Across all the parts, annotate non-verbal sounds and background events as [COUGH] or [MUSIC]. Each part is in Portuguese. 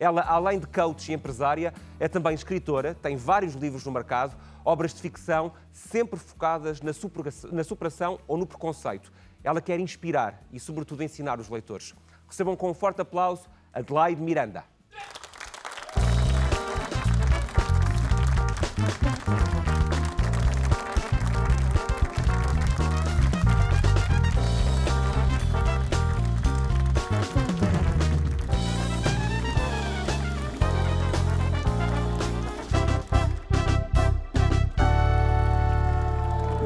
Ela, além de coach e empresária, é também escritora, tem vários livros no mercado, obras de ficção sempre focadas na superação, na superação ou no preconceito. Ela quer inspirar e, sobretudo, ensinar os leitores. Recebam com um forte aplauso Adelaide Miranda.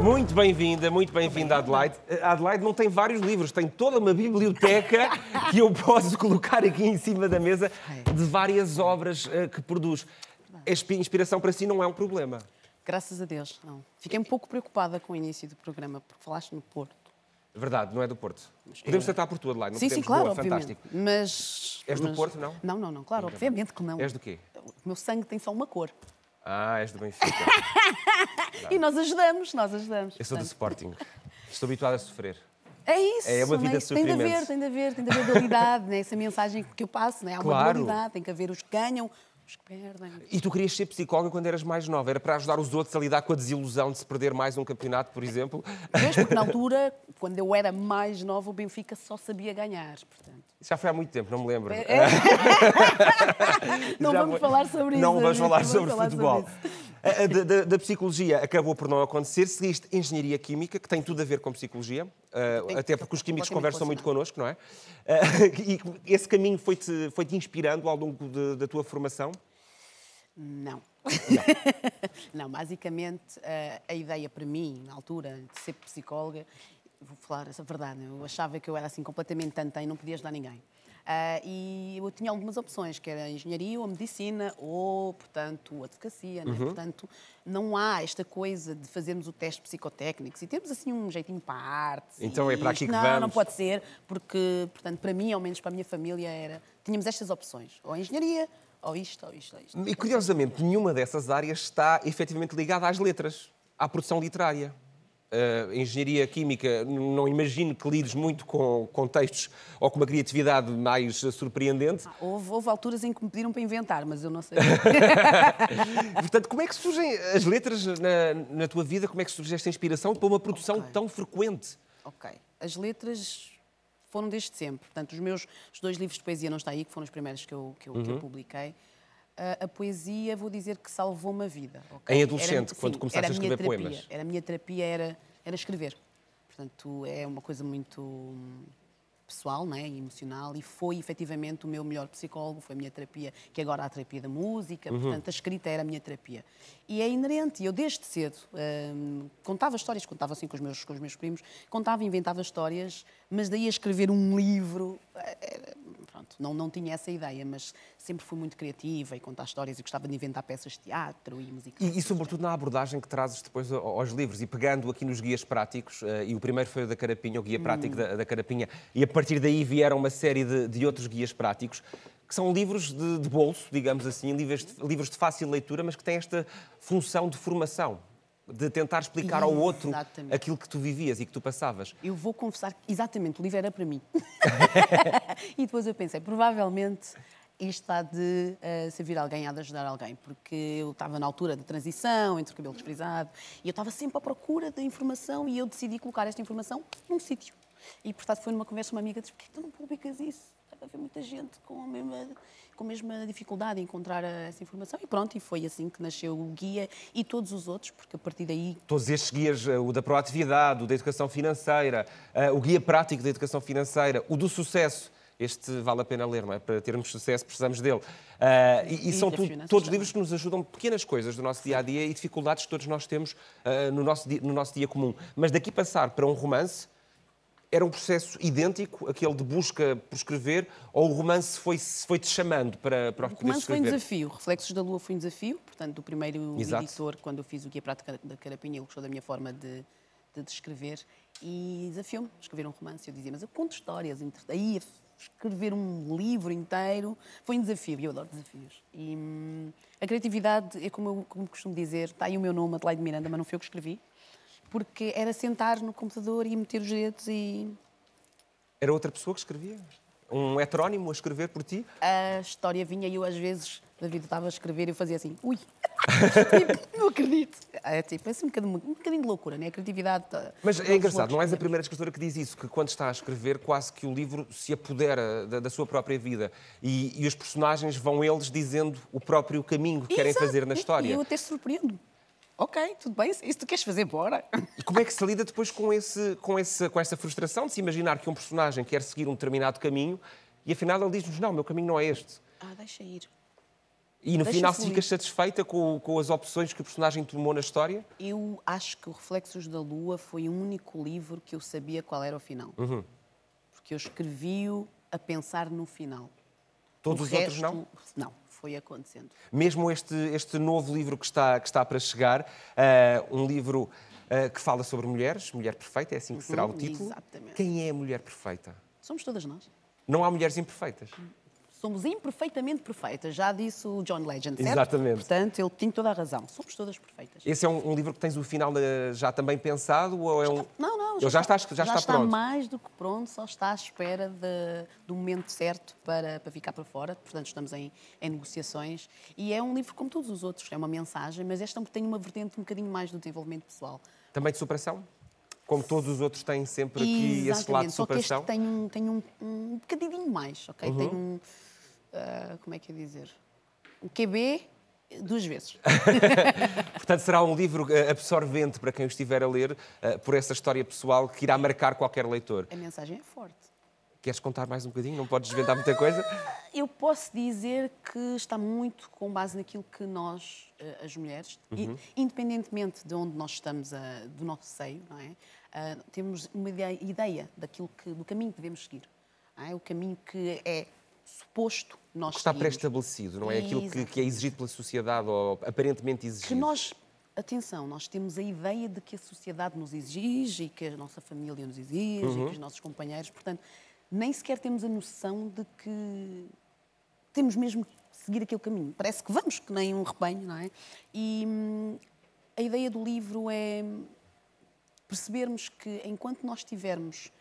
Muito bem-vinda, muito bem-vinda, Adelaide. A eh, Adelaide não tem vários livros, tem toda uma biblioteca [LAUGHS] que eu posso colocar aqui em cima da mesa de várias obras eh, que produz. A inspiração para si não é um problema. Graças a Deus, não. Fiquei um pouco preocupada com o início do programa, porque falaste no Porto. Verdade, não é do Porto. Podemos é. tentar por tu, Adelaide. sim, sim, claro, Boa, obviamente. Fantástico. Mas... És do mas... Porto, não? Não, não, não. Claro, obviamente que não. És do quê? O meu sangue tem só uma cor. Ah, és do Benfica. [LAUGHS] e nós ajudamos, nós ajudamos. Eu sou do Sporting. Estou habituado a sofrer. É isso. É, é uma vida é isso. Tem de haver, tem de haver, tem de haver dualidade, né? essa mensagem que eu passo, né? há uma dualidade, tem que haver os que ganham, que perdem. É e tu querias ser psicóloga quando eras mais nova? Era para ajudar os outros a lidar com a desilusão de se perder mais um campeonato, por exemplo? Mas porque na [LAUGHS] altura, quando eu era mais nova, o Benfica só sabia ganhar, portanto. Já foi há muito tempo, não me lembro. É, é. [LAUGHS] não vamos falar sobre isso. Não vamos falar sobre futebol. Sobre da, psicologia acabou por não acontecer, seguiste engenharia química, que tem tudo a ver com psicologia, uh, até porque os químicos conversam muito connosco, não é? Uh, [LAUGHS] e esse caminho foi-te foi -te inspirando ao longo de, da tua formação? Não. Não, [LAUGHS] não basicamente uh, a ideia para mim, na altura, de ser psicóloga, vou falar essa verdade, eu achava que eu era assim completamente e não podia ajudar ninguém. Uh, e eu tinha algumas opções, que era a engenharia ou a medicina, ou, portanto, a advocacia, né? uhum. né? Portanto, não há esta coisa de fazermos o teste psicotécnico e termos assim um jeitinho para a arte. Então é para aqui que vamos. Não, não pode ser, porque, portanto, para mim, ao menos para a minha família, era tínhamos estas opções, ou a engenharia, ou isto, ou isto, ou isto. E curiosamente, nenhuma dessas áreas está efetivamente ligada às letras, à produção literária uh, engenharia química, não imagino que lides muito com, contextos textos ou com uma criatividade mais surpreendente. Ah, houve, houve, alturas em que me pediram para inventar, mas eu não sei. [LAUGHS] [LAUGHS] Portanto, como é que surgem as letras na, na, tua vida? Como é que surge esta inspiração para uma produção okay. tão frequente? Ok. As letras foram desde sempre. Portanto, os meus os dois livros de poesia não está aí, que foram os primeiros que eu, que eu, uhum. que eu uhum. publiquei a, a poesia, vou dizer que salvou uma vida. Okay? Em adolescente, era, quando sim, começaste a escrever terapia, poemas? Era a minha terapia, era, era escrever. Portanto, é uma coisa muito hum, pessoal, né, emocional, e foi efetivamente o meu melhor psicólogo, foi a minha terapia, que agora é a terapia da música, uhum. portanto a escrita era a minha terapia. E é inerente, eu desde cedo hum, contava histórias, contava assim com os, meus, com os meus primos, contava, inventava histórias mas daí a escrever um livro, eh, eh, pronto, não, não tinha essa ideia, mas sempre fui muito criativa e contar histórias e gostava de inventar peças de teatro e música. E, e sobretudo na abordagem que trazes depois aos livros e pegando aqui nos guias práticos, eh, e o primeiro foi o da Carapinha, o guia prático hum. da, da, Carapinha, e a partir daí vieram uma série de, de outros guias práticos que são livros de, de bolso, digamos assim, livros de, livros de fácil leitura, mas que têm esta função de formação de tentar explicar ao outro exatamente. aquilo que tu vivias e que tu passavas. Eu vou confessar, exatamente, o livro era para mim. [LAUGHS] [LAUGHS] e depois eu pensei, provavelmente isto há de uh, eh, servir a alguém, há de ajudar alguém, porque eu estava na altura da transição, entre o cabelo desfrisado, e eu estava sempre à procura da informação e eu decidi colocar esta informação num sítio. E, portanto, foi numa conversa com uma amiga, disse, porquê que tu não publicas isso? haver muita gente com a mesma, com a mesma dificuldade em encontrar eh, essa informação. E pronto, e foi assim que nasceu o guia e todos os outros, porque a partir daí. Todos estes guias, eh, o da proatividade, o da educação financeira, eh, o guia prático da educação financeira, o do sucesso. Este vale a pena ler, não é? Para termos sucesso precisamos dele. Uh, e, e, são tu, todos livros que nos ajudam pequenas coisas do nosso dia a dia e dificuldades que todos nós temos uh, no, nosso dia, no nosso dia comum. Mas daqui passar para um romance, era um processo idêntico, aquele de busca por escrever, ou o romance foi, foi te chamando para, para o romance escrever? foi um desafio. Reflexos da Lua foi um desafio, portanto, do primeiro Exato. editor, quando eu fiz o Guia Prática da Carapinha, ele gostou da minha forma de, de descrever e desafiou-me a escrever um romance. Eu dizia, mas eu conto histórias, aí escrever um livro inteiro foi um desafio, e eu adoro desafios. E hum, a criatividade é como eu como costumo dizer, está aí o meu nome, Adelaide Miranda, mas não foi eu que escrevi, porque era sentar no computador e meter os dedos e. Era outra pessoa que escrevia? Um heterónimo a escrever por ti? A história vinha e eu, às vezes, da vida estava a escrever e eu fazia assim, ui! [LAUGHS] Tipo, não acredito. É, tipo, parece um bocadinho, um bocadinho de loucura, né? A criatividade. Tá- Mas tá é engraçado, não és a primeira escritora que diz isso, que quando está a escrever, quase que o livro se apodera da, da sua própria vida. E, e, os personagens vão eles dizendo o próprio caminho que Exato. querem fazer na história. E eu até surpreendo ok, tudo bem, isso tu queres fazer, bora. E como é que se lida depois com, esse, com, esse, com essa frustração de se imaginar que um personagem quer seguir um determinado caminho e afinal ele diz-nos, não, o meu caminho não é este. Ah, deixa ir. E no final se ficas satisfeita com, com as opções que o personagem tomou na história? Eu acho que o Reflexos da Lua foi o único livro que eu sabia qual era o final. Uhum. Porque eu escrevi-o a pensar no final. Todos o os resto, outros não? Não foi acontecendo. Mesmo este, este novo livro que está, que está para chegar, uh, um livro uh, que fala sobre mulheres, Mulher Perfeita, é assim que será uhum, o título. Exatamente. Quem é a mulher perfeita? Somos todas nós. Não há mulheres imperfeitas. Somos imperfeitamente perfeitas, já disse o John Legend, certo? Exatamente. Portanto, ele tinha toda a razão. Somos todas perfeitas. Esse é um, um livro que tens o final eh, já também pensado? Ou é um... Tá- não, não não, já, já está, já, já está, está pronto. mais do que pronto, só está à espera de, do momento certo para, para ficar para fora. Portanto, estamos em, em negociações. E é um livro como todos os outros, é uma mensagem, mas esta é tem uma vertente um bocadinho mais do desenvolvimento pessoal. Também de superação? Como todos os outros têm sempre aqui Exatamente. esse lado de superação? Só que este tem um, tem um, um bocadinho mais, ok? Uhum. Tem um... Uh, como é que é ia dizer? o QB Duas vezes. [LAUGHS] Portanto, será um livro eh, absorvente para quem o estiver a ler, eh, por essa história pessoal que irá marcar qualquer leitor. A mensagem é forte. Queres contar mais um bocadinho? Não podes desvendar muita coisa? [LAUGHS] Eu posso dizer que está muito com base naquilo que nós, eh, as mulheres, uhum. independentemente de onde nós estamos, do nosso seio, não é? temos uma ideia, ideia daquilo que, do caminho que devemos seguir. É? O caminho que é suposto nós que está pré-estabelecido, não é? Aquilo que, que, é exigido pela sociedade ou aparentemente exigido. Que nós, atenção, nós temos a ideia de que a sociedade nos exige e que a nossa família nos exige uhum. e que os nossos companheiros, portanto, nem sequer temos a noção de que temos mesmo que seguir aquele caminho. Parece que vamos, que nem um rebanho, não é? E hum, a ideia do livro é percebermos que enquanto nós tivermos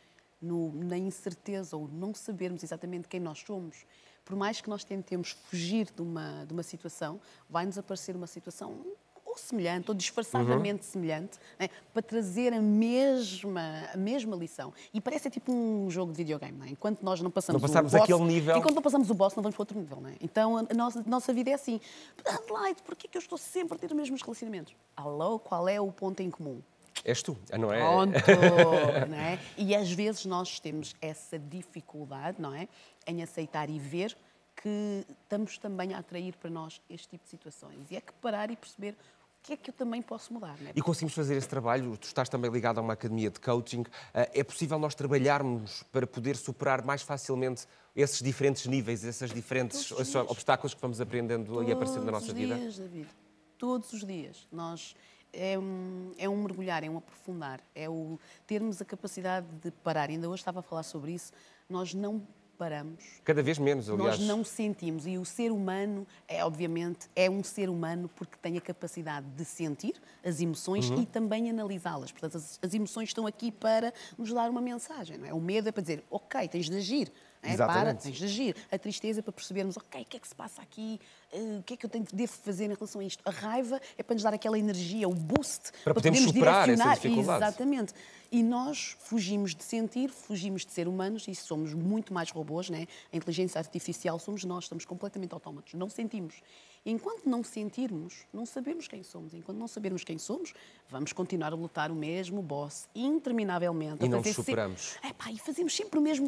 no, na incerteza ou não sabermos exatamente quem nós somos, por mais que nós tentemos fugir de uma, de uma situação, vai-nos aparecer uma situação ou semelhante, ou disfarçadamente uhum. semelhante, né, para trazer a mesma, a mesma lição. E parece é tipo um jogo de videogame, não é? Enquanto nós não passamos, não passamos o boss, aquele nível... Enquanto não passamos o boss, não vamos para outro nível, não é? Então, a nossa, nossa vida é assim. Adelaide, porquê que eu estou sempre a ter os mesmos relacionamentos? Alô, qual é o ponto em comum? És tu, eh, não é? Pronto, [LAUGHS] não é? E às vezes nós temos essa dificuldade, não é? Em aceitar e ver que estamos também a atrair para nós este tipo de situações. E é que parar e perceber o que é que eu também posso mudar. É? E conseguimos fazer esse trabalho? Tu estás também ligado a uma academia de coaching. Eh, é possível nós trabalharmos para poder superar mais facilmente esses diferentes níveis, esses diferentes obstáculos que vamos aprendendo Todos e aparecendo na nossa vida? Todos os dias, David. Todos os dias. Nós é um, é um mergulhar, é um aprofundar, é o termos a capacidade de parar. Ainda hoje estava a falar sobre isso. Nós não paramos. Cada vez menos, aliás. Nós não sentimos. E o ser humano, é obviamente, é um ser humano porque tem a capacidade de sentir as emoções uhum. e também analisá-las. Portanto, as, as, emoções estão aqui para nos dar uma mensagem. Não é? O medo é para dizer, ok, tens de agir. É? Para, tens de agir. A tristeza é para percebermos, ok, o que é que se passa aqui, uh, o que é que eu tenho, devo fazer em relação a isto. A raiva é para nos dar aquela energia, o boost, para, para podermos superar direcionar. Exatamente. E nós fugimos de sentir, fugimos de ser humanos e somos muito mais robôs, né? A inteligência artificial somos nós, estamos completamente autómatos, não sentimos. Enquanto não sentirmos, não sabemos quem somos. Enquanto não sabermos quem somos, vamos continuar a lutar o mesmo boss, interminavelmente. E não superamos. Sempre... Epá, e fazemos sempre o mesmo,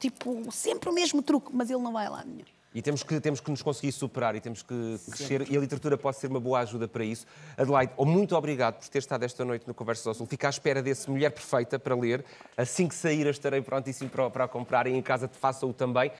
tipo, sempre o mesmo truque, mas ele não vai lá nenhum. E temos que, temos que nos conseguir superar e temos que crescer, e a literatura pode ser uma boa ajuda para isso. Adelaide, oh, muito obrigado por ter estado esta noite no Converso ao Sul. Fico à espera desse Mulher Perfeita para ler. Assim que sair, estarei prontíssimo para, para comprar e em casa te faça-o também.